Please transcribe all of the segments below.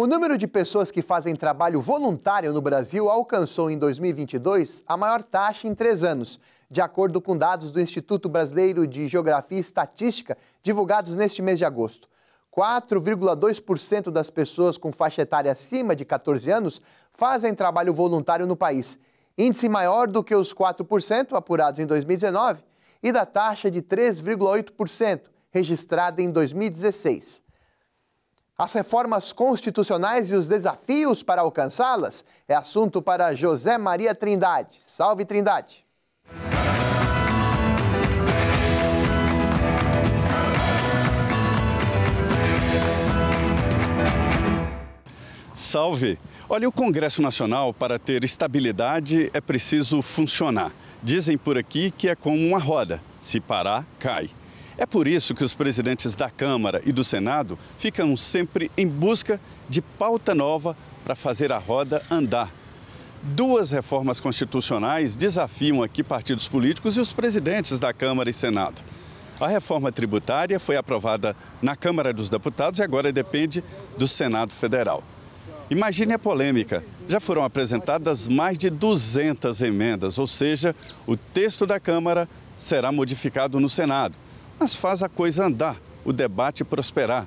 O número de pessoas que fazem trabalho voluntário no Brasil alcançou em 2022 a maior taxa em três anos, de acordo com dados do Instituto Brasileiro de Geografia e Estatística, divulgados neste mês de agosto. 4,2% das pessoas com faixa etária acima de 14 anos fazem trabalho voluntário no país, índice maior do que os 4% apurados em 2019 e da taxa de 3,8% registrada em 2016. As reformas constitucionais e os desafios para alcançá-las é assunto para José Maria Trindade. Salve Trindade! Salve! Olha, o Congresso Nacional, para ter estabilidade, é preciso funcionar. Dizem por aqui que é como uma roda: se parar, cai. É por isso que os presidentes da Câmara e do Senado ficam sempre em busca de pauta nova para fazer a roda andar. Duas reformas constitucionais desafiam aqui partidos políticos e os presidentes da Câmara e Senado. A reforma tributária foi aprovada na Câmara dos Deputados e agora depende do Senado Federal. Imagine a polêmica. Já foram apresentadas mais de 200 emendas, ou seja, o texto da Câmara será modificado no Senado mas faz a coisa andar, o debate prosperar.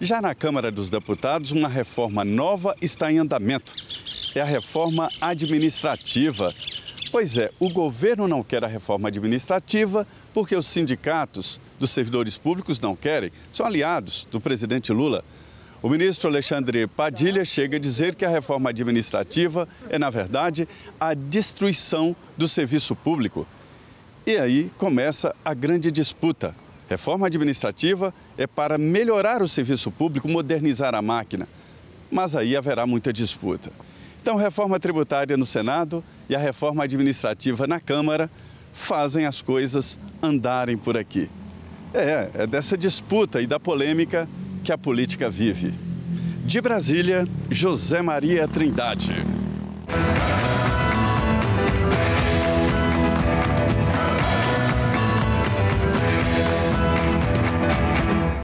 Já na Câmara dos Deputados, uma reforma nova está em andamento. É a reforma administrativa. Pois é, o governo não quer a reforma administrativa porque os sindicatos dos servidores públicos não querem, são aliados do presidente Lula. O ministro Alexandre Padilha chega a dizer que a reforma administrativa é, na verdade, a destruição do serviço público. E aí começa a grande disputa. Reforma administrativa é para melhorar o serviço público, modernizar a máquina, mas aí haverá muita disputa. Então, reforma tributária no Senado e a reforma administrativa na Câmara fazem as coisas andarem por aqui. É, é dessa disputa e da polêmica que a política vive. De Brasília, José Maria Trindade.